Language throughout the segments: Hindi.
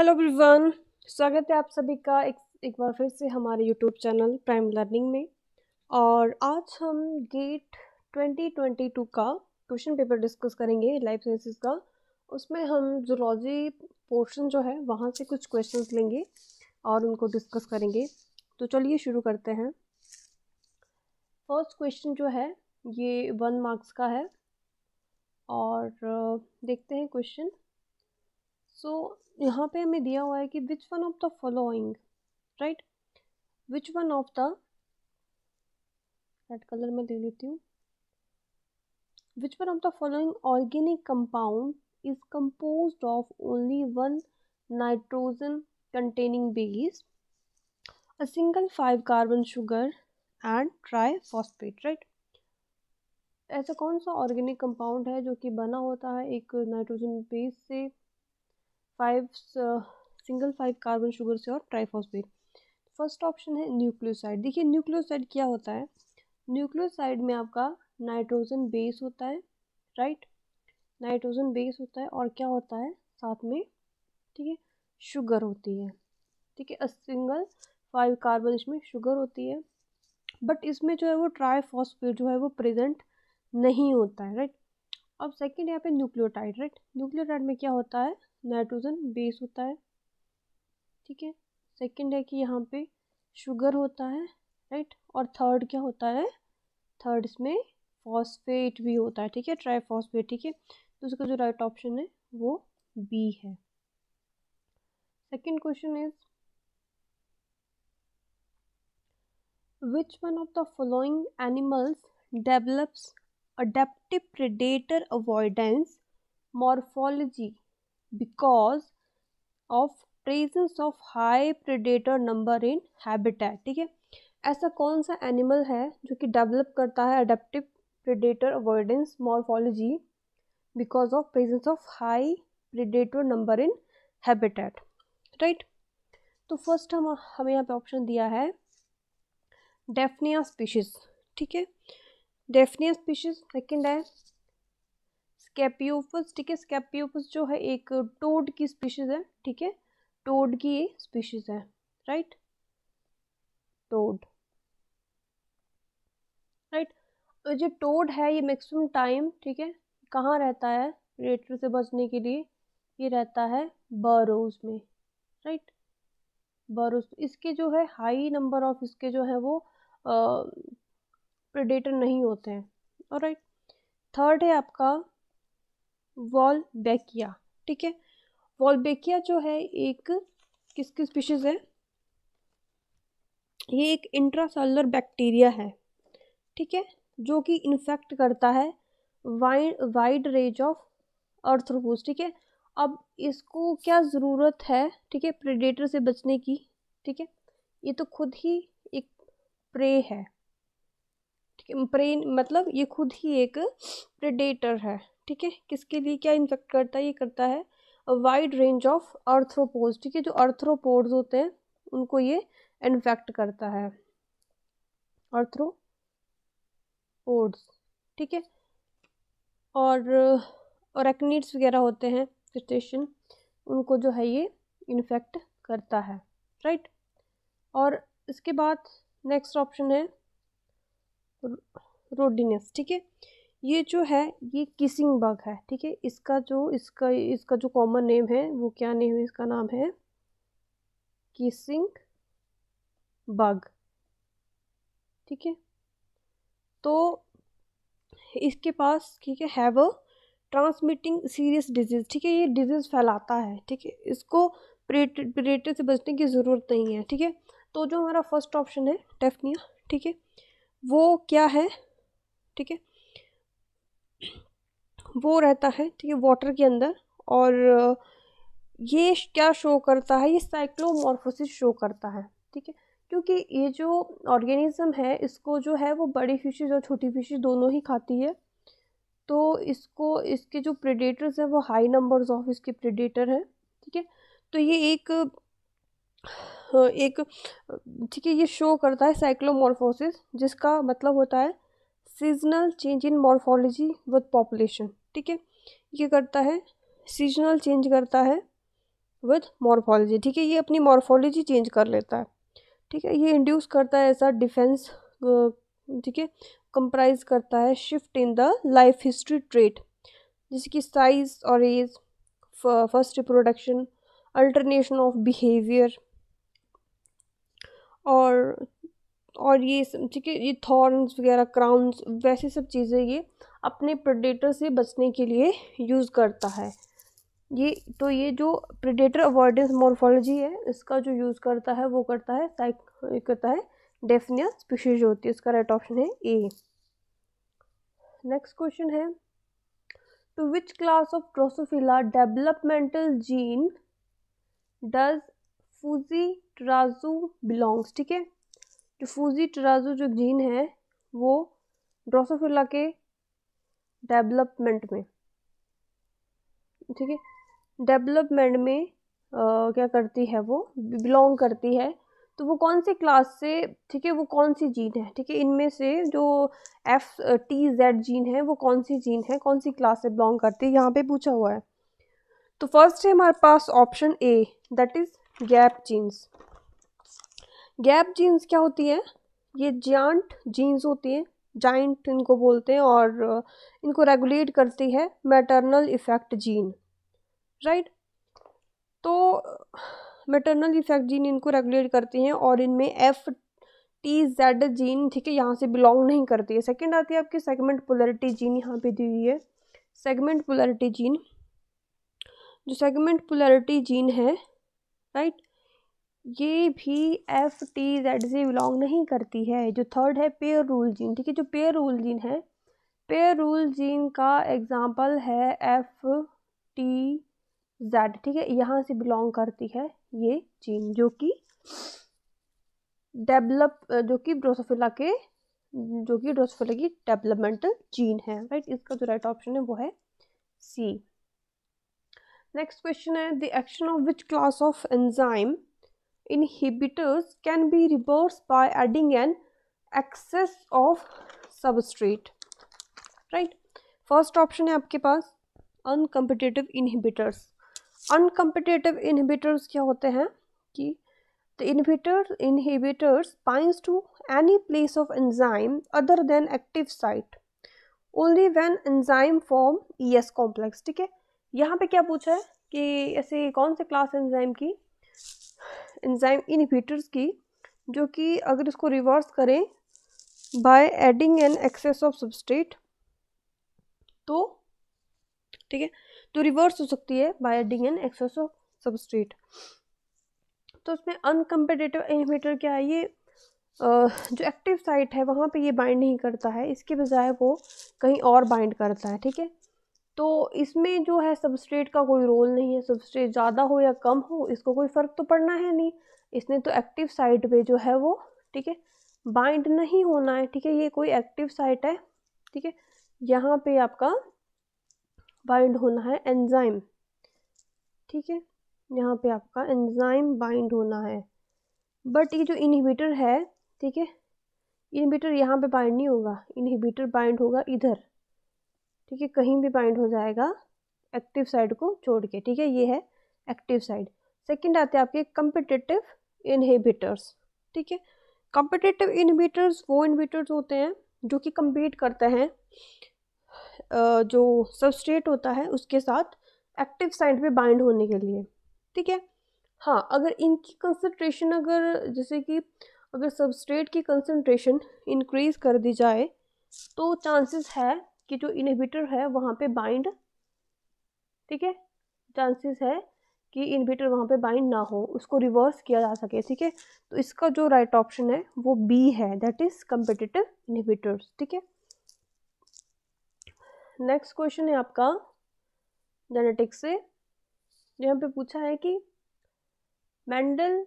हेलो एवरीवन स्वागत है आप सभी का एक एक बार फिर से हमारे यूट्यूब चैनल प्राइम लर्निंग में और आज हम गेट 2022 का क्वेश्चन पेपर डिस्कस करेंगे लाइफ साइंसिस का उसमें हम जोलॉजी पोर्शन जो है वहाँ से कुछ क्वेश्चंस लेंगे और उनको डिस्कस करेंगे तो चलिए शुरू करते हैं फर्स्ट क्वेश्चन जो है ये वन मार्क्स का है और देखते हैं क्वेश्चन सो यहाँ पे हमें दिया हुआ है कि which one of the following right which one of the red colour में ले लेती हूँ which one of the following organic compound is compose of only one nitrogen base a single five carbon sugar and triphosphate right ऐसा कौन सा ऑर्गेनिक कंपाउंड है जो कि बना होता है एक नाइट्रोजन बेस से five single five carbon sugar से और ट्राइफॉस्फेट फर्स्ट ऑप्शन है न्यूक्लियोसाइड देखिए न्यूक्लियोसाइड क्या होता है न्यूक्लियोसाइड में आपका नाइट्रोजन बेस होता है राइट नाइट्रोजन बेस होता है और क्या होता है साथ में ठीक है शुगर होती है ठीक है अ सिंगल फाइव कार्बन इसमें शुगर होती है बट इसमें जो है वो ट्राईफॉस्फेट जो है वो प्रेजेंट नहीं होता है राइट अब सेकेंड यहाँ पे न्यूक्लियोटाइड राइट न्यूक्लियोटाइड में क्या होता है नाइट्रोजन बेस होता है ठीक है सेकंड है कि यहाँ पे शुगर होता है राइट और थर्ड क्या होता है थर्ड इसमें फॉस्फेट भी होता है ठीक है ट्राई फॉस्फेट ठीक है तो इसका जो राइट ऑप्शन है वो बी है second question is which one of the following animals develops adaptive predator avoidance morphology because of presence of high predator number in habitat ठीक है ऐसा कौन सा एनिमल है जो कि डेवलप करता है adaptive predator avoidance morphology because of presence of high predator number in habitat right तो फर्स्ट हम हमें यहाँ पे ऑप्शन दिया है डेफनिया स्पीशीज ठीक है डेफनिया स्पीशीज सेकंड है स्केपियोफस ठीक है स्कैप्यूपस जो है एक टोड की स्पीशीज़ है ठीक है टोड की ये स्पीशीज़ है राइट टोड राइट तो जो टोड है ये मैक्सिमम टाइम ठीक है कहाँ रहता है रेटर से बचने के लिए ये रहता है बरोज में राइट बरोज इसके जो है हाई नंबर ऑफ इसके जो है वो प्रेडेटर नहीं होते हैं और राइट थर्ड है आपका वॉलबेकिया ठीक है वॉलबेकिया जो है एक किसकी स्पीशीज़ है ये एक इंट्रासेलुलर बैक्टीरिया है ठीक है जो कि इन्फेक्ट करता है wide wide range of arthropods ठीक है अब इसको क्या ज़रूरत है ठीक है प्रेडेटर से बचने की ठीक है ये तो खुद ही एक प्रे है ठीक है प्रे मतलब ये खुद ही एक प्रेडेटर है ठीक है किसके लिए क्या इन्फेक्ट करता है ये करता है वाइड रेंज ऑफ अर्थ्रोपोज ठीक है जो अर्थ्रोपोड्स होते हैं उनको ये इन्फेक्ट करता है अर्थ्रोपोड्स ठीक है और औरक्नीड्स वगैरह होते हैं स्टेशन उनको जो है ये इन्फेक्ट करता है राइट और इसके बाद नेक्स्ट ऑप्शन है रोडिनस ठीक है ये जो है ये किसिंग बग है ठीक है इसका जो इसका इसका जो कॉमन नेम है वो क्या नेम है इसका नाम है किसिंग बग ठीक है तो इसके पास ठीक है have a transmitting serious disease ठीक है ये डिजीज़ फैलाता है ठीक है इसको प्रेटर से बचने की ज़रूरत नहीं है ठीक है तो जो हमारा फर्स्ट ऑप्शन है टेफनिया ठीक है वो क्या है ठीक है वो रहता है ठीक है वाटर के अंदर और ये क्या शो करता है ये साइक्लोमॉर्फोसिस शो करता है ठीक है क्योंकि ये जो ऑर्गेनिज़म है इसको जो है वो बड़ी फिशेज और छोटी फिशेज दोनों ही खाती है तो इसको इसके जो प्रेडेटर्स हैं वो हाई नंबर्स ऑफ इसके प्रेडेटर हैं ठीक है तो ये एक एक ठीक है ये शो करता है साइक्लोमॉर्फोसिस जिसका मतलब होता है seasonal change in morphology with population ठीक है ये करता है सीजनल चेंज करता है विथ मॉर्फोलॉजी ठीक है ये अपनी मॉर्फोलॉजी चेंज कर लेता है ठीक है ये इंड्यूस करता है ऐसा डिफेंस ठीक है कंप्राइज करता है shift in the life history trait जैसे कि साइज और age first reproduction alternation of behaviour और और ये ठीक है ये थॉर्न्स वगैरह क्राउन्स वैसे सब चीज़ें ये अपने प्रेडेटर से बचने के लिए यूज़ करता है ये तो ये जो प्रोडेटर अवॉइडेंस मॉर्फोलॉजी है इसका जो यूज़ करता है वो करता है साइक करता है डेफनिया स्पीशीज होती है उसका राइट ऑप्शन है ए नेक्स्ट क्वेश्चन है to which class of Drosophila developmental gene does fushi tarazu belongs ठीक है जो फूजी ट्राजू जो जीन है वो ड्रोसोफिला के डेवलपमेंट में ठीक है डेवलपमेंट में आ, क्या करती है वो बिलोंग करती है तो वो कौन से क्लास से ठीक है वो कौन सी जीन है ठीक है इनमें से जो एफ टी जेड जीन है वो कौन सी जीन है कौन सी क्लास से बिलोंग करती है यहाँ पे पूछा हुआ है तो फर्स्ट है हमारे पास option A that is gap genes gap genes क्या होती है ये जांट जीन्स होती हैं जाइंट इनको बोलते हैं और इनको रेगुलेट करती है मैटरनल इफेक्ट जीन राइट तो मैटरनल इफेक्ट जीन इनको रेगुलेट करती हैं और इनमें एफ टी जेड जीन ठीक है यहाँ से बिलोंग नहीं करती है सेकेंड आती है आपकी सेगमेंट पोलरिटी जीन यहाँ पे दी हुई है सेगमेंट पोलरिटी जीन जो सेगमेंट पोलरिटी जीन है राइट ये भी एफ टी जेड से बिलोंग नहीं करती है जो थर्ड है पेयर रूल जीन ठीक है जो पेयर रूल जीन है पेयर रूल जीन का एग्ज़ाम्पल है एफ टी जेड ठीक है यहाँ से बिलोंग करती है ये जीन जो कि डेवलप जो कि ड्रोसोफिला के जो कि ड्रोसोफिला की डेवलपमेंटल जीन है राइट इसका जो राइट ऑप्शन है वो है सी नेक्स्ट क्वेश्चन है the action of which class of enzyme inhibitors can be reversed by adding an excess of substrate right first option hai aapke paas uncompetitive inhibitors uncompetitive inhibitors kya hote hain ki the inhibitor inhibitors binds to any place of enzyme other than active site only when enzyme form ES complex theek hai yahan pe kya pucha hai ki aise kaun se class enzyme ki enzyme inhibitors की जो कि अगर इसको रिवर्स करें by adding an excess of substrate तो ठीक है तो रिवर्स हो सकती है by adding an excess of substrate तो उसमें अनकम्पिटेटिव इनहिबिटर क्या है ये जो एक्टिव साइट है वहाँ पे ये बाइंड नहीं करता है इसके बजाय वो कहीं और बाइंड करता है ठीक है तो इसमें जो है सबस्ट्रेट का कोई रोल नहीं है सबस्ट्रेट ज़्यादा हो या कम हो इसको कोई फ़र्क तो पड़ना है नहीं इसने तो एक्टिव साइट पे जो है वो ठीक है बाइंड नहीं होना है ठीक है ये कोई एक्टिव साइट है ठीक है यहाँ पे आपका बाइंड होना है एंजाइम ठीक है यहाँ पे आपका एंजाइम बाइंड होना है बट ये जो इनहिबिटर है ठीक है इनहिबिटर यहाँ पे बाइंड नहीं होगा इनहिबिटर बाइंड होगा इधर ठीक है कहीं भी बाइंड हो जाएगा एक्टिव साइड को छोड़ के ठीक है ये है एक्टिव साइड सेकंड आते हैं आपके कम्पिटिटिव इनहिबिटर्स ठीक है कम्पिटिटिव इनहिबिटर्स वो इनहिबिटर्स होते हैं जो कि कम्पीट करते हैं जो सबस्ट्रेट होता है उसके साथ एक्टिव साइड पे बाइंड होने के लिए ठीक है हाँ अगर इनकी कंसनट्रेशन अगर जैसे कि अगर सबस्ट्रेट की कंसनट्रेशन इंक्रीज कर दी जाए तो चांसेस है कि जो इनहिबिटर है वहाँ पे बाइंड ठीक है चांसेस है कि इनहिबिटर वहाँ पे बाइंड ना हो उसको रिवर्स किया जा सके ठीक है तो इसका जो राइट right ऑप्शन है वो बी है दैट इज़ कम्पिटिटिव इनहिबिटर्स ठीक है नेक्स्ट क्वेश्चन है आपका जेनेटिक्स से यहाँ पे पूछा है कि Mendel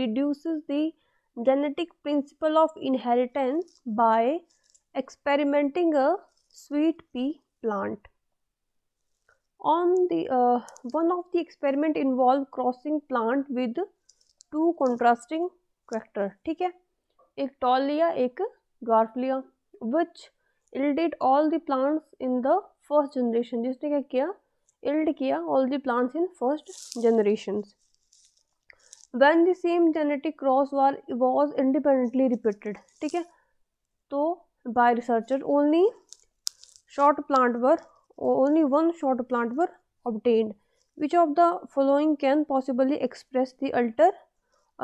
deduce the genetic principle of inheritance by experimenting a sweet pea plant on the uh, one of the experiment involved crossing plant with two contrasting character theek hai ek tall liya ek dwarf liya which yielded all the plants in the first generation jisne kya kiya yield kiya all the plants in first generations when the same genetic cross war was independently repeated theek hai to by researcher only short plant were only one short plant were obtained which of the following can possibly express the alter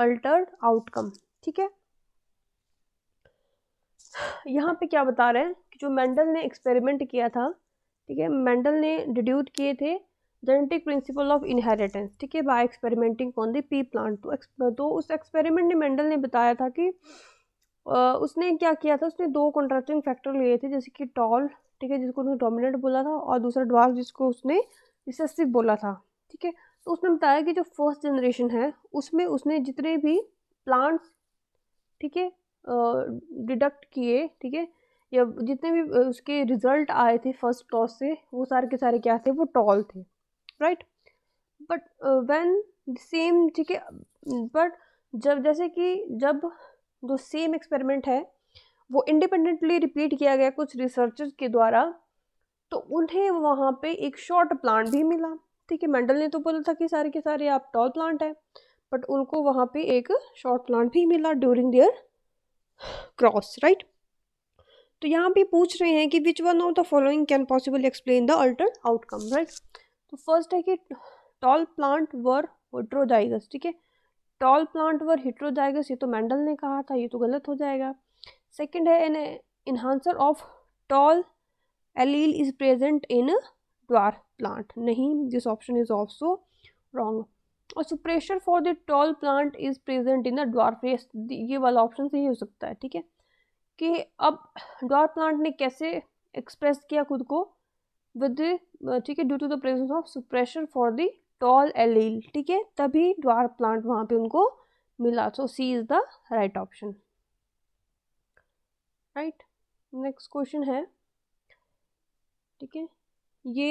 altered outcome ठीक है यहाँ पे क्या बता रहे हैं कि जो मेंडल ने एक्सपेरिमेंट किया था ठीक है मेंडल ने डिड्यूट किए थे जेनेटिक प्रिंसिपल ऑफ इनहेरिटेंस ठीक है by experimenting on the pea plant तो उस एक्सपेरिमेंट ने मेंडल ने बताया था कि उसने क्या किया था उसने दो कॉन्ट्रास्टिंग फैक्टर लिए थे जैसे कि टॉल ठीक है जिसको उसने डोमिनेंट बोला था और दूसरा ड्वार्फ जिसको उसने रिसेसिव बोला था ठीक है तो उसने बताया कि जो फर्स्ट जनरेशन है उसमें उसने जितने भी प्लांट्स ठीक है डिडक्ट किए ठीक है या जितने भी उसके रिजल्ट आए थे फर्स्ट क्रॉस से वो सारे के सारे क्या थे वो टॉल थे राइट बट वैन सेम ठीक है बट जब जैसे कि जब जो सेम एक्सपेरिमेंट है वो इंडिपेंडेंटली रिपीट किया गया कुछ रिसर्चर्स के द्वारा तो उन्हें वहाँ पे एक शॉर्ट प्लांट भी मिला ठीक है मेंडल ने तो बोला था कि सारे के सारे आप टॉल प्लांट है बट उनको वहाँ पे एक शॉर्ट प्लांट भी मिला ड्यूरिंग देयर क्रॉस राइट तो यहाँ भी पूछ रहे हैं कि which one of the following can possible explain the alter outcome right तो फर्स्ट है कि टॉल प्लांट वर होट्रोजाइगस ठीक है टॉल प्लांट वर हिट्रोजाइगस ये तो मैंडल ने कहा था ये तो गलत हो जाएगा सेकेंड है an enhancer of tall allele is present in dwarf plant नहीं this option is also wrong और suppressor for the tall plant is present in the dwarf ये वाला ऑप्शन सही हो सकता है ठीक है कि अब ड्वार प्लांट ने कैसे एक्सप्रेस किया खुद को विद ठीक है due to the presence of suppressor for the tall allele ठीक है तभी ड्वार प्लांट वहां पे उनको मिला so C is the right option right next question है ठीक है ये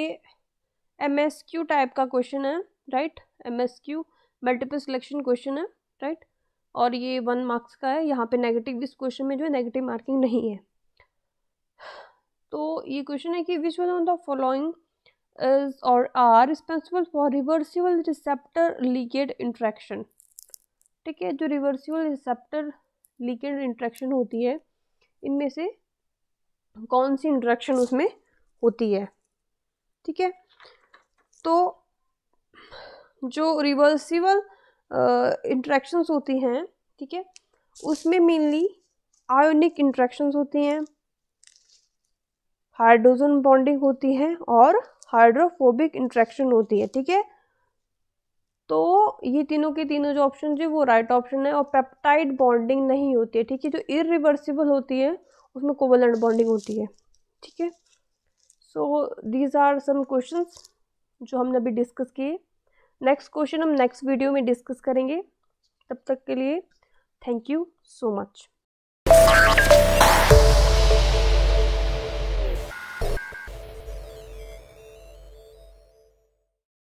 एम एस क्यू टाइप का क्वेश्चन है राइट M S Q multiple selection question है राइट और ये वन मार्क्स का है यहाँ पे नेगेटिव इस क्वेश्चन में जो है नेगेटिव मार्किंग नहीं है तो ये क्वेश्चन है कि which one of the following is or are responsible for reversible receptor ligand interaction ठीक है जो रिवर्सिबल रिसेप्टर ligand interaction होती है इनमें से कौन सी इंट्रैक्शन उसमें होती है ठीक है तो जो रिवर्सिबल इंट्रैक्शंस होती हैं ठीक है उसमें मेनली आयोनिक इंट्रैक्शंस होती हैं हाइड्रोजन बॉन्डिंग होती है और हाइड्रोफोबिक इंट्रैक्शन होती है ठीक है तो ये तीनों के तीनों जो ऑप्शन है वो राइट right ऑप्शन है और पेप्टाइड बॉन्डिंग नहीं होती है ठीक है जो इरिवर्सिबल होती है उसमें कोवलेंट बॉन्डिंग होती है ठीक है so these are some question जो हमने अभी डिस्कस किए नेक्स्ट क्वेश्चन हम नेक्स्ट वीडियो में डिस्कस करेंगे तब तक के लिए थैंक यू सो मच